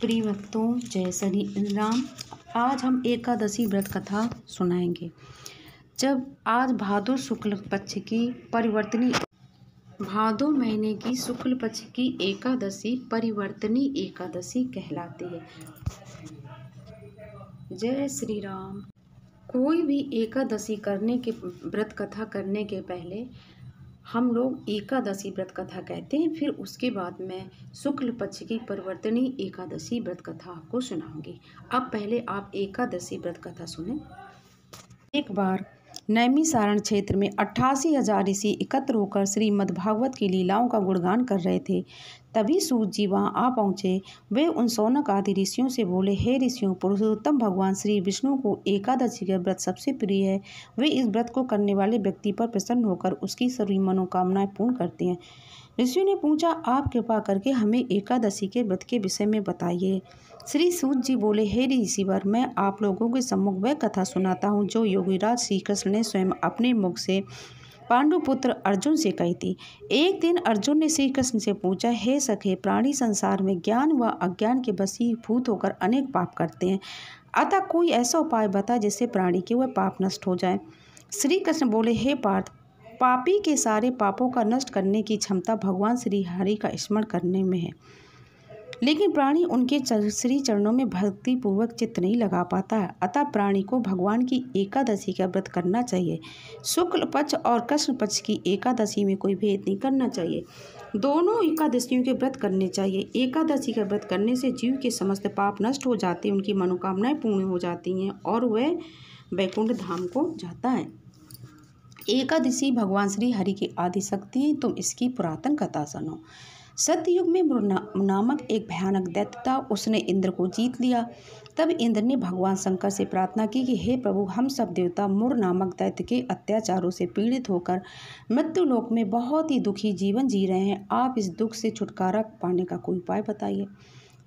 प्रिय भक्तों जय श्री राम आज हम एकादशी व्रत कथा सुनाएंगे जब आज भादो शुक्ल पक्ष की परिवर्तनी भादो महीने की शुक्ल पक्ष की एकादशी परिवर्तनी एकादशी कहलाती है जय श्री राम कोई भी एकादशी करने के व्रत कथा करने के पहले हम लोग एकादशी व्रत कथा कहते हैं फिर उसके बाद मैं शुक्ल पक्ष की परिवर्तनी एकादशी व्रत कथा आपको सुनाऊंगी अब पहले आप एकादशी व्रत कथा सुने एक बार नैमी सारण क्षेत्र में अट्ठासी हजार ऋषि एकत्र होकर श्रीमदभागवत की लीलाओं का गुणगान कर रहे थे तभी सूत जी वहाँ आ पहुँचे वे उन सौनक आदि ऋषियों से बोले हे ऋषियों पुरुषोत्तम भगवान श्री विष्णु को एकादशी का व्रत सबसे प्रिय है वे इस व्रत को करने वाले व्यक्ति पर प्रसन्न होकर उसकी सभी मनोकामनाएं पूर्ण करते हैं ऋषियों ने पूछा आप कृपा करके हमें एकादशी के व्रत के विषय में बताइए श्री सूत जी बोले हे ऋषिवर मैं आप लोगों के सम्मुख वह कथा सुनाता हूँ जो योगीराज श्री कृष्ण ने स्वयं अपने मुख से पांडुपुत्र अर्जुन से कही थी एक दिन अर्जुन ने श्री कृष्ण से पूछा हे सखे प्राणी संसार में ज्ञान व अज्ञान के बसी भूत होकर अनेक पाप करते हैं अतः कोई ऐसा उपाय बता जिससे प्राणी के वह पाप नष्ट हो जाए श्री कृष्ण बोले हे पार्थ पापी के सारे पापों का नष्ट करने की क्षमता भगवान श्री हरि का स्मरण करने में है लेकिन प्राणी उनके श्री चरणों में भक्तिपूर्वक चित्त नहीं लगा पाता है अतः प्राणी को भगवान की एकादशी का व्रत करना चाहिए शुक्ल पक्ष और कृष्ण पक्ष की एकादशी में कोई भेद नहीं करना चाहिए दोनों एकादशियों के व्रत करने चाहिए एकादशी का व्रत करने से जीव के समस्त पाप नष्ट हो जाते हैं उनकी मनोकामनाएं पूर्ण हो जाती हैं और वह वैकुंठ धाम को जाता है एकादशी भगवान श्री हरि की आदि शक्ति तुम इसकी पुरातन कथा सुनो सत्ययुग में नामक एक भयानक दैत्य था उसने इंद्र को जीत लिया तब इंद्र ने भगवान शंकर से प्रार्थना की कि हे प्रभु हम सब देवता मुर नामक दैत्य के अत्याचारों से पीड़ित होकर मृत्यु लोक में बहुत ही दुखी जीवन जी रहे हैं आप इस दुख से छुटकारा पाने का कोई उपाय बताइए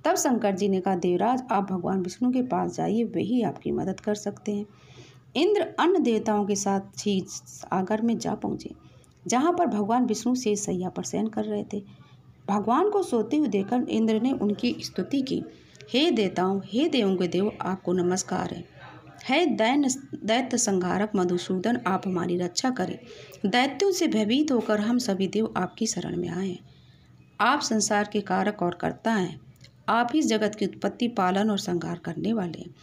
तब शंकर जी ने कहा देवराज आप भगवान विष्णु के पास जाइए वही आपकी मदद कर सकते हैं इंद्र अन्य देवताओं के साथ क्षीर सागर में जा पहुँचे जहाँ पर भगवान विष्णु से सैया पर शयन कर रहे थे भगवान को सोते हुए देखकर इंद्र ने उनकी स्तुति की हे देताओं हे देवों के देव आपको नमस्कार है हे दैन दैत्य संहारक मधुसूदन आप हमारी रक्षा करें दैत्यों से भयभीत होकर हम सभी देव आपकी शरण में आए आप संसार के कारक और कर्ता हैं आप ही जगत की उत्पत्ति पालन और संहार करने वाले हैं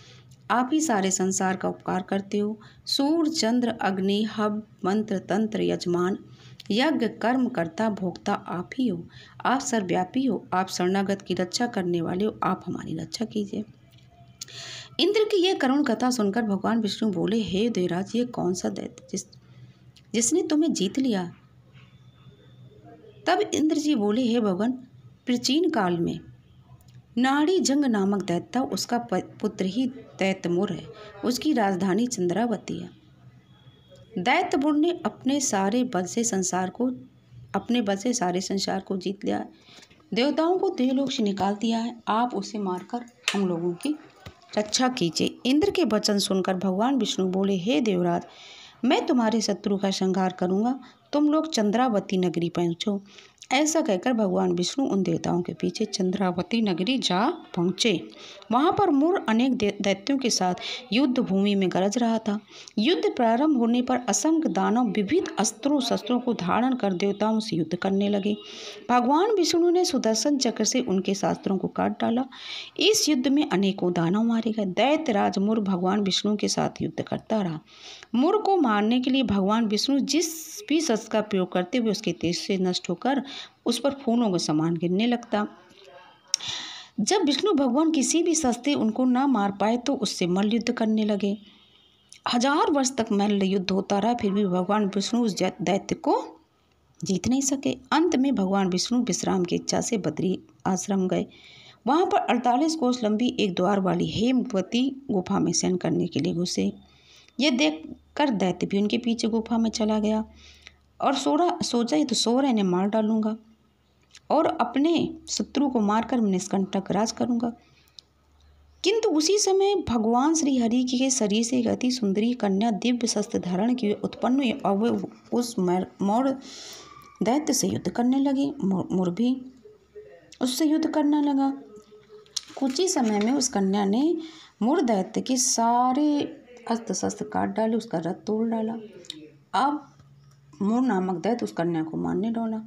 आप ही सारे संसार का उपकार करते हो सूर्य चंद्र अग्नि हब मंत्र तंत्र यजमान यज्ञ कर्म करता भोगता आप ही हो आप सर्वव्यापी हो आप शरणागत की रक्षा करने वाले हो आप हमारी रक्षा कीजिए इंद्र की यह करुण कथा सुनकर भगवान विष्णु बोले हे देवराज ये कौन सा दैत्य जिस जिसने तुम्हें जीत लिया तब इंद्र जी बोले हे भगवान प्राचीन काल में नाड़ी जंग नामक दैत्य उसका पुत्र ही दैतमुर है उसकी राजधानी चंद्रावती है दैत्य बुण ने अपने सारे बल से संसार को अपने बल से सारे संसार को जीत लिया देवताओं को देवलोक से निकाल दिया है आप उसे मारकर हम लोगों की रक्षा कीजिए इंद्र के वचन सुनकर भगवान विष्णु बोले हे देवराज मैं तुम्हारे शत्रु का श्रृंगार करूंगा तुम लोग चंद्रावती नगरी पहुँचो ऐसा कहकर भगवान विष्णु उन देवताओं के पीछे चंद्रावती नगरी जा पहुँचे वहाँ पर मुर अनेक दैत्यों के साथ युद्ध भूमि में गरज रहा था युद्ध प्रारंभ होने पर असंख्य दानव विविध अस्त्रों शस्त्रों को धारण कर देवताओं से युद्ध करने लगे भगवान विष्णु ने सुदर्शन चक्र से उनके शास्त्रों को काट डाला इस युद्ध में अनेकों दानव मारे गए राज मुर भगवान विष्णु के साथ युद्ध करता रहा मुर को मारने के लिए भगवान विष्णु जिस भी शस्त्र का प्रयोग करते हुए उसके तेज से नष्ट होकर उस पर फूलों का सामान गिरने लगता जब विष्णु भगवान किसी भी सस्ते उनको ना मार पाए तो उससे मल्ल युद्ध करने लगे हजार वर्ष तक मल्ल युद्ध होता रहा फिर भी भगवान विष्णु उस दैत्य को जीत नहीं सके अंत में भगवान विष्णु विश्राम की इच्छा से बद्री आश्रम गए वहाँ पर अड़तालीस कोस लंबी एक द्वार वाली हेमवती गुफा में शयन करने के लिए घुसे यह देख कर दैत्य भी उनके पीछे गुफा में चला गया और सोरा सोचा ये तो सो रहे इन्हें मार डालूंगा और अपने शत्रु को मारकर मैं निष्कंटक राज करूंगा किंतु उसी समय भगवान श्री हरि के शरीर से एक अति सुंदरी कन्या दिव्य शस्त्र धारण की उत्पन्न हुई और वे उस मोर दैत्य से युद्ध करने लगे मोर भी उससे युद्ध करने लगा कुछ ही समय में उस कन्या ने मोर दैत्य के सारे अस्त्र शस्त्र काट डाले उसका रथ तोड़ डाला अब मोर नामक दैत उस कन्या को मारने डाला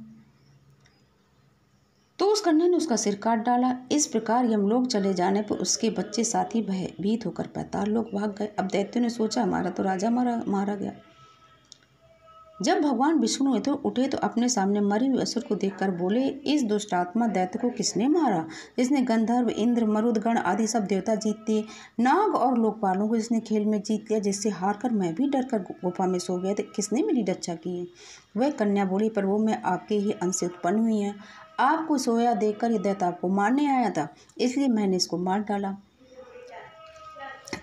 तो उस कन्या ने उसका सिर काट डाला इस प्रकार यमलोक चले जाने पर उसके बच्चे साथी भयभीत होकर पैताल लोग भाग गए अब दैत्य ने सोचा हमारा तो राजा मारा मारा गया जब भगवान विष्णु तो उठे तो अपने सामने मरी हुई असुर को देखकर बोले इस दुष्टात्मा दैत्य को किसने मारा इसने गंधर्व इंद्र मरुदगण आदि सब देवता जीत दिए नाग और लोकपालों को इसने खेल में जीत लिया जिससे हार कर मैं भी डर कर गुफा में सो गया तो किसने मेरी रक्षा की है वह कन्या बोली प्रभु मैं आपके ही अंश से उत्पन्न हुई है आपको सोया कर ये दैत्य आपको मारने आया था इसलिए मैंने इसको मार डाला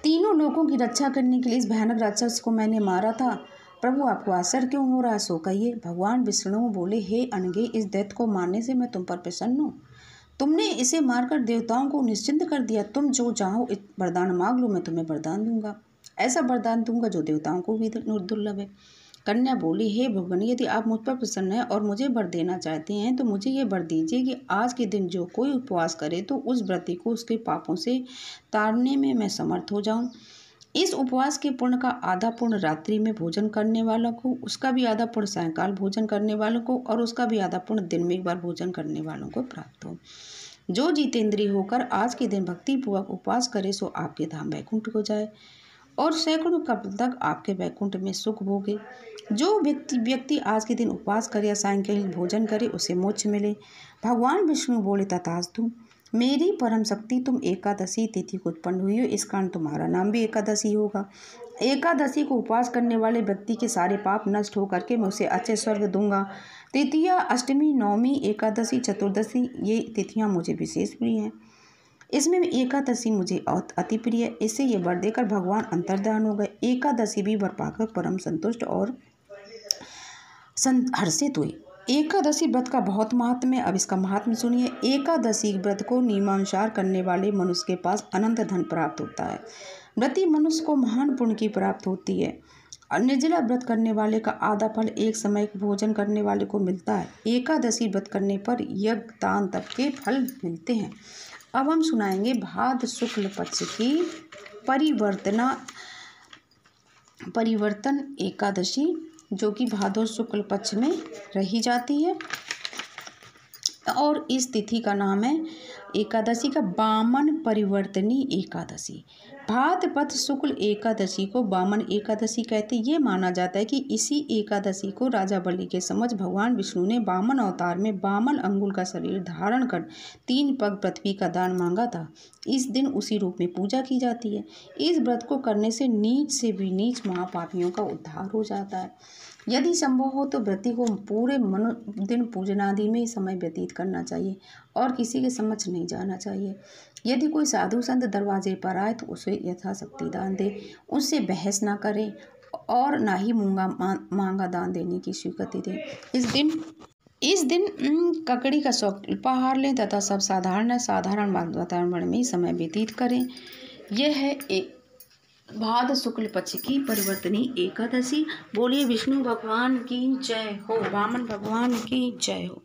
तीनों लोगों की रक्षा करने के लिए इस भयानक राक्षस को मैंने मारा था प्रभु आपको आश्चर्य क्यों हो रहा है सो कहिए भगवान विष्णु बोले हे अनगे इस दैत्य को मारने से मैं तुम पर प्रसन्न हूँ तुमने इसे मारकर देवताओं को निश्चिंत कर दिया तुम जो चाहो वरदान मांग लो मैं तुम्हें वरदान दूंगा ऐसा वरदान दूंगा जो देवताओं को भी दुर्लभ है कन्या बोली हे भगवान यदि आप मुझ पर प्रसन्न हैं और मुझे वर देना चाहते हैं तो मुझे ये वर दीजिए कि आज के दिन जो कोई उपवास करे तो उस व्रती को उसके पापों से तारने में मैं समर्थ हो जाऊँ इस उपवास के पूर्ण का आधा पूर्ण रात्रि में भोजन करने वालों को उसका भी आधा पूर्ण सायकाल भोजन करने वालों को और उसका भी आधा पूर्ण दिन में एक बार भोजन करने वालों को प्राप्त हो जो जितेंद्रीय होकर आज के दिन भक्तिपूर्वक उपवास करे सो आपके धाम वैकुंठ को जाए और सैकड़ों कब तक आपके वैकुंठ में सुख भोगे जो व्यक्ति व्यक्ति आज के दिन उपवास करे या सायंकालीन भोजन करे उसे मोक्ष मिले भगवान विष्णु बोले तथास्तु मेरी परम शक्ति तुम एकादशी तिथि को उत्पन्न हुई हो इस कारण तुम्हारा नाम भी एकादशी होगा एकादशी को उपवास करने वाले व्यक्ति के सारे पाप नष्ट हो करके मैं उसे अच्छे स्वर्ग दूंगा तृतीया अष्टमी नवमी एकादशी चतुर्दशी ये तिथियाँ मुझे विशेष प्रिय हैं इसमें एकादशी मुझे अति प्रिय है इससे ये वर देकर भगवान अंतर्दान हो गए एकादशी भी वर पाकर परम संतुष्ट और हर्षित हुई एकादशी व्रत का बहुत महात्म है अब इसका महात्म सुनिए एकादशी व्रत को नियमानुसार करने वाले मनुष्य के पास अनंत धन प्राप्त होता है व्रति मनुष्य को महान पुण्य की प्राप्त होती है निर्जला व्रत करने वाले का आधा फल एक समय भोजन करने वाले को मिलता है एकादशी व्रत करने पर यज्ञ दान तप के फल मिलते हैं अब हम सुनाएंगे भाद शुक्ल पक्ष की परिवर्तना परिवर्तन एकादशी जो कि भादो शुक्ल पक्ष में रही जाती है और इस तिथि का नाम है एकादशी का बामन परिवर्तनी एकादशी भाद्रपद शुक्ल एकादशी को बामन एकादशी कहते ये माना जाता है कि इसी एकादशी को राजा बलि के समझ भगवान विष्णु ने बामन अवतार में बामन अंगुल का शरीर धारण कर तीन पग पृथ्वी का दान मांगा था इस दिन उसी रूप में पूजा की जाती है इस व्रत को करने से नीच से भी नीच महापापियों का उद्धार हो जाता है यदि संभव हो तो व्रती को पूरे मनो दिन पूजनादि में समय व्यतीत करना चाहिए और किसी के समझ नहीं जाना चाहिए यदि कोई साधु संत दरवाजे पर आए तो उसे यथाशक्ति दान दे उससे बहस ना करें और ना ही मूंगा मांगा दान देने की स्वीकृति दें इस दिन इस दिन ककड़ी का स्वल्पाहार लें तथा सब साधारण साधारण वातावरण में समय व्यतीत करें यह है एक भाद शुक्ल पक्ष की परिवर्तनी एकादशी बोलिए विष्णु भगवान की जय हो वामन भगवान की जय हो